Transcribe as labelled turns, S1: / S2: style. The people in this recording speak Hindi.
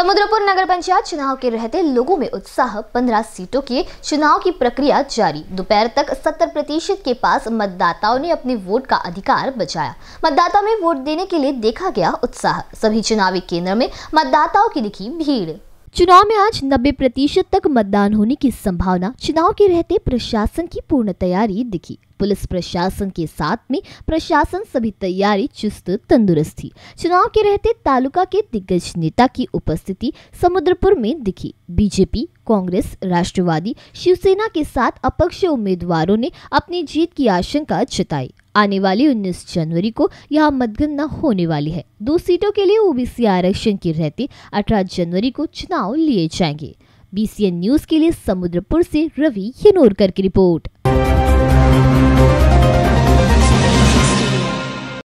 S1: समुद्रपुर नगर पंचायत चुनाव के रहते लोगों में उत्साह 15 सीटों के चुनाव की प्रक्रिया जारी दोपहर तक 70 प्रतिशत के पास मतदाताओं ने अपने वोट का अधिकार बचाया मतदाता में वोट देने के लिए देखा गया उत्साह सभी चुनावी केंद्र में मतदाताओं की दिखी भीड़ चुनाव में आज 90 प्रतिशत तक मतदान होने की संभावना चुनाव के रहते प्रशासन की पूर्ण तैयारी दिखी पुलिस प्रशासन के साथ में प्रशासन सभी तैयारी चुस्त तंदुरुस्त थी चुनाव के रहते तालुका के दिग्गज नेता की उपस्थिति समुद्रपुर में दिखी बीजेपी कांग्रेस राष्ट्रवादी शिवसेना के साथ अपक्ष उम्मीदवारों ने अपनी जीत की आशंका जताई आने वाली 19 जनवरी को यहाँ मतगणना होने वाली है दो सीटों के लिए ओबीसी आरक्षण की रहती 18 जनवरी को चुनाव लिए जाएंगे बीसीएन न्यूज के लिए समुद्रपुर से रवि हिनोरकर की रिपोर्ट